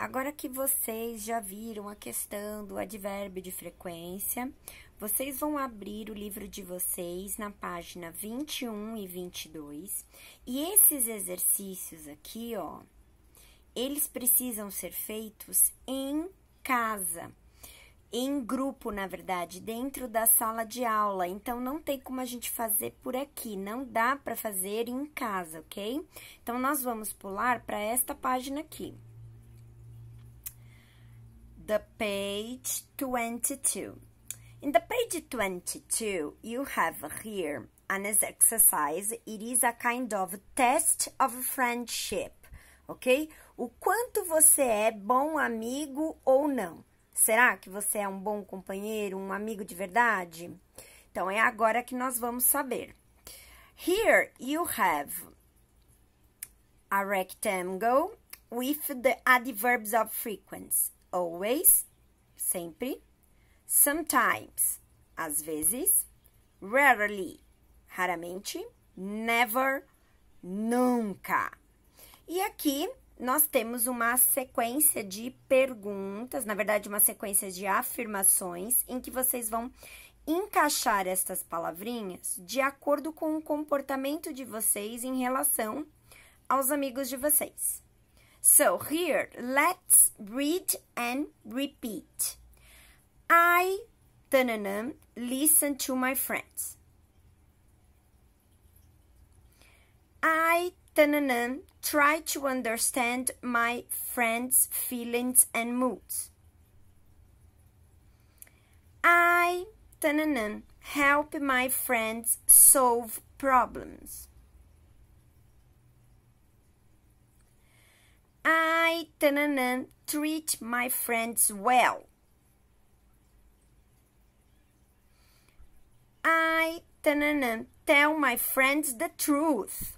Agora que vocês já viram a questão do advérbio de frequência, vocês vão abrir o livro de vocês na página 21 e 22. E esses exercícios aqui, ó, eles precisam ser feitos em casa. Em grupo, na verdade, dentro da sala de aula. Então, não tem como a gente fazer por aqui, não dá para fazer em casa, ok? Então, nós vamos pular para esta página aqui the page 22. In the page 22, you have here an exercise. It is a kind of test of friendship, ok? O quanto você é bom amigo ou não. Será que você é um bom companheiro, um amigo de verdade? Então, é agora que nós vamos saber. Here you have a rectangle with the adverbs of frequency always, sempre, sometimes, às vezes, rarely, raramente, never, nunca. E aqui nós temos uma sequência de perguntas, na verdade, uma sequência de afirmações em que vocês vão encaixar estas palavrinhas de acordo com o comportamento de vocês em relação aos amigos de vocês. So here, let's read and repeat. I did listen to my friends. I did try to understand my friends' feelings and moods. I did help my friends solve problems. I treat my friends well. I tell my friends the truth.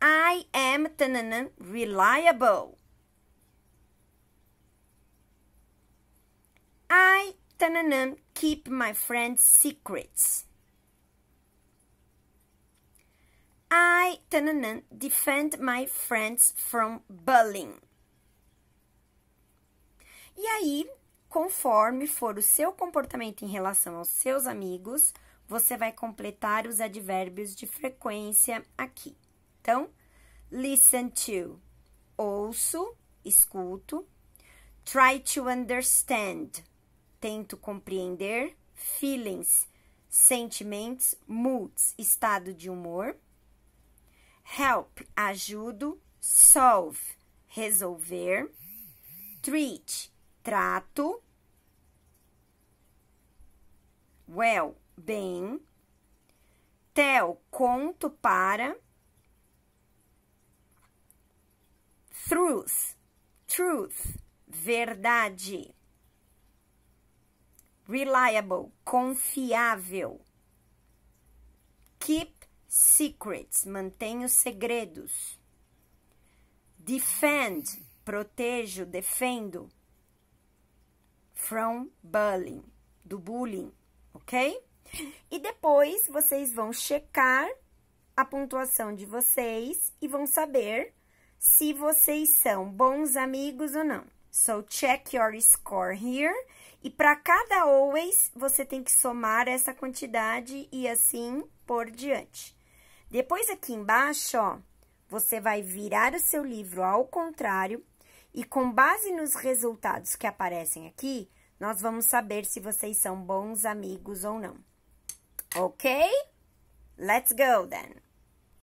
I am tanana, reliable. I keep my friends' secrets. I tananan, defend my friends from bullying. E aí, conforme for o seu comportamento em relação aos seus amigos, você vai completar os advérbios de frequência aqui. Então, listen to, ouço, escuto. Try to understand, tento compreender. Feelings, sentimentos, moods, estado de humor help, ajudo, solve, resolver, treat, trato, well, bem, tell, conto para, truth, truth, verdade, reliable, confiável, keep secrets, mantenho segredos. Defend, protejo, defendo. From bullying, do bullying, ok? E depois vocês vão checar a pontuação de vocês e vão saber se vocês são bons amigos ou não. So, check your score here. E para cada always, você tem que somar essa quantidade e assim por diante. Depois aqui embaixo, ó, você vai virar o seu livro ao contrário e com base nos resultados que aparecem aqui, nós vamos saber se vocês são bons amigos ou não. Ok? Let's go then!